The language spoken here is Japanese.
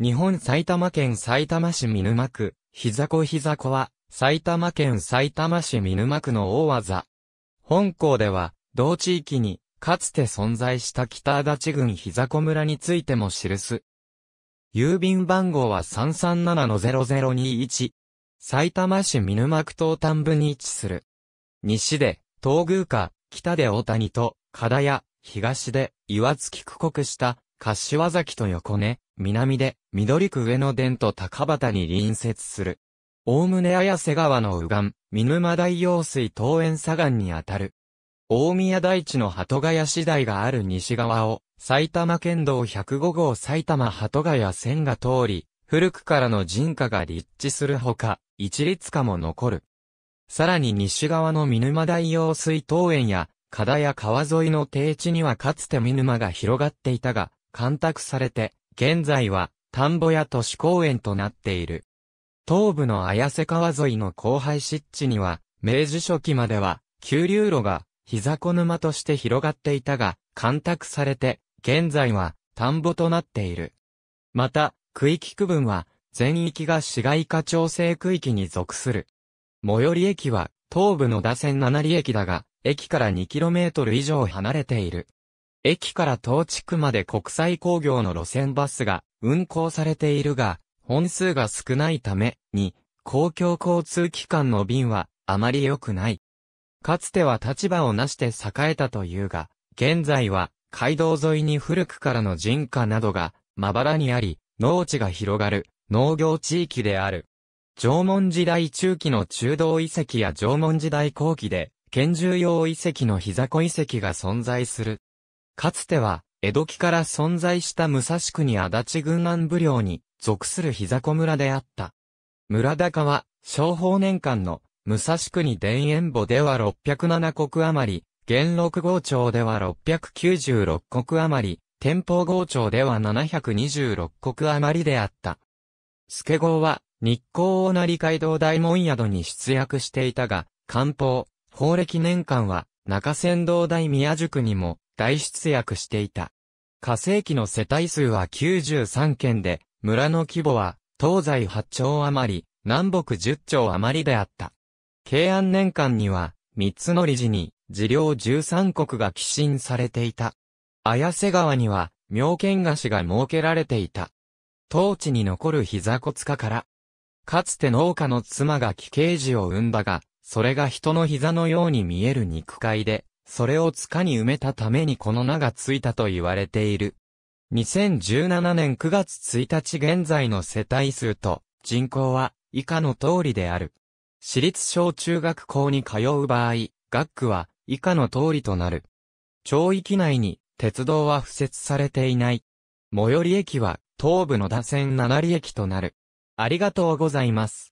日本埼玉県埼玉市見沼区、ひざこひざこは、埼玉県埼玉市見沼区の大技。本校では、同地域に、かつて存在した北足立郡ざこ村についても記す。郵便番号は337-0021。埼玉市見沼区東端部に位置する。西で、東宮下、北で大谷と、加田屋、東で、岩月区国した、柏崎と横根、南で、緑区上野伝と高畑に隣接する。おおむね綾瀬川の右岸、見沼大用水東園左岸にあたる。大宮大地の鳩ヶ谷市台がある西側を、埼玉県道105号埼玉鳩ヶ谷線が通り、古くからの人家が立地するほか、一律家も残る。さらに西側の見沼大用水東園や、加田や川沿いの低地にはかつて見沼が広がっていたが、干拓されて、現在は田んぼや都市公園となっている。東部の綾瀬川沿いの荒廃湿地には、明治初期までは、急流路が、膝小沼として広がっていたが、干拓されて、現在は、田んぼとなっている。また、区域区分は、全域が市街化調整区域に属する。最寄り駅は、東部の打線七里駅だが、駅から 2km 以上離れている。駅から東地区まで国際工業の路線バスが運行されているが、本数が少ないために、公共交通機関の便はあまり良くない。かつては立場をなして栄えたというが、現在は街道沿いに古くからの人家などがまばらにあり、農地が広がる農業地域である。縄文時代中期の中道遺跡や縄文時代後期で、拳銃用遺跡の膝子遺跡が存在する。かつては、江戸期から存在した武蔵国足立軍南部領に属する膝子村であった。村高は、商法年間の武蔵国田園墓では607国余り、元禄号町では696国余り、天保号町では726国余りであった。助号は、日光大成街道大門宿に出役していたが、官報、法暦年間は、中山道大宮宿にも、大出役していた。火星期の世帯数は93件で、村の規模は東西8兆余り、南北10兆余りであった。慶安年間には、3つの理事に、事領13国が寄進されていた。綾瀬川には、妙見菓子が設けられていた。当地に残る膝骨化から。かつて農家の妻が奇形児を生んだが、それが人の膝のように見える肉塊で、それを塚に埋めたためにこの名がついたと言われている。2017年9月1日現在の世帯数と人口は以下の通りである。私立小中学校に通う場合、学区は以下の通りとなる。町域内に鉄道は付設されていない。最寄り駅は東部の打線7里駅となる。ありがとうございます。